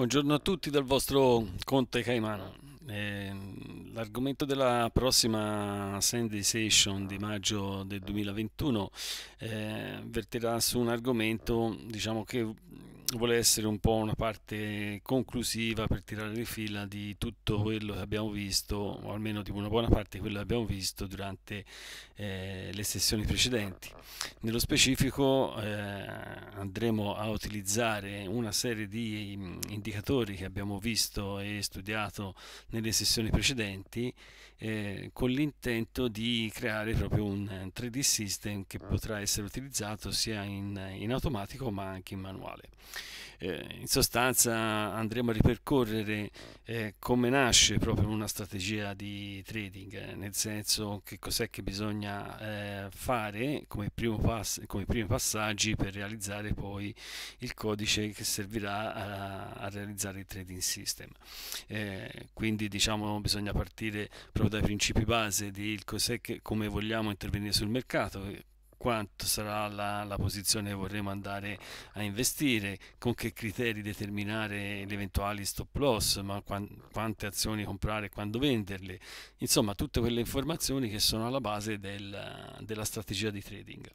Buongiorno a tutti dal vostro Conte Caimano. Eh, l'argomento della prossima Sandy Session di maggio del 2021 eh, verterà su un argomento diciamo, che vuole essere un po' una parte conclusiva per tirare le fila di tutto quello che abbiamo visto, o almeno di una buona parte di quello che abbiamo visto durante eh, le sessioni precedenti. Nello specifico eh, andremo a utilizzare una serie di mm, indicatori che abbiamo visto e studiato nelle sessioni precedenti eh, con l'intento di creare proprio un 3D eh, system che potrà essere utilizzato sia in, in automatico ma anche in manuale. Eh, in sostanza andremo a ripercorrere eh, come nasce proprio una strategia di trading, eh, nel senso che cos'è che bisogna eh, fare come, pass come, primi passaggi per realizzare poi il codice che servirà a, a realizzare il trading system. Eh, quindi diciamo bisogna partire proprio dai principi base di cos'è che, come vogliamo intervenire sul mercato, quanto sarà la, la posizione che vorremmo andare a investire, con che criteri determinare gli eventuali stop loss, ma quante azioni comprare e quando venderle, insomma tutte quelle informazioni che sono alla base del, della strategia di trading.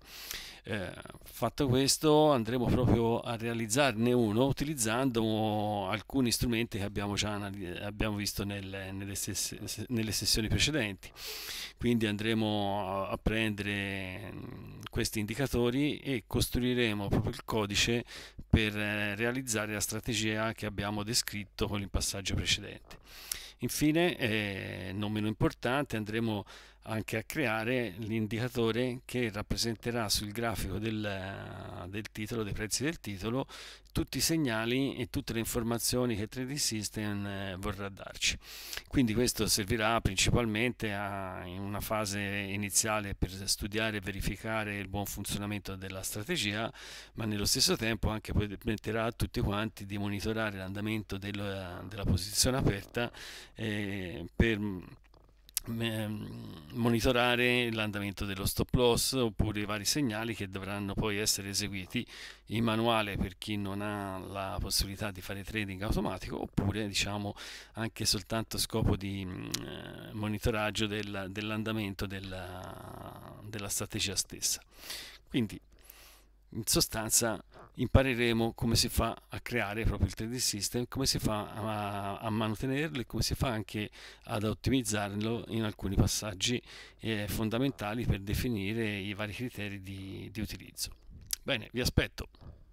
Eh, fatto questo andremo proprio a realizzarne uno utilizzando alcuni strumenti che abbiamo già abbiamo visto nelle, nelle, stesse, nelle sessioni precedenti. Quindi andremo a prendere questi indicatori e costruiremo proprio il codice per eh, realizzare la strategia che abbiamo descritto con il passaggio precedente. Infine, eh, non meno importante, andremo a anche a creare l'indicatore che rappresenterà sul grafico del, del, titolo, dei prezzi del titolo, tutti i segnali e tutte le informazioni che 3D System eh, vorrà darci. Quindi questo servirà principalmente a, in una fase iniziale per studiare e verificare il buon funzionamento della strategia, ma nello stesso tempo anche permetterà a tutti quanti di monitorare l'andamento della, della posizione aperta eh, per Mm, monitorare l'andamento dello stop loss oppure i vari segnali che dovranno poi essere eseguiti in manuale per chi non ha la possibilità di fare trading automatico oppure diciamo anche soltanto scopo di mm, eh, monitoraggio del, dell'andamento della, della strategia stessa quindi in sostanza impareremo come si fa a creare proprio il 3D system, come si fa a, a mantenerlo e come si fa anche ad ottimizzarlo in alcuni passaggi eh, fondamentali per definire i vari criteri di, di utilizzo. Bene, vi aspetto.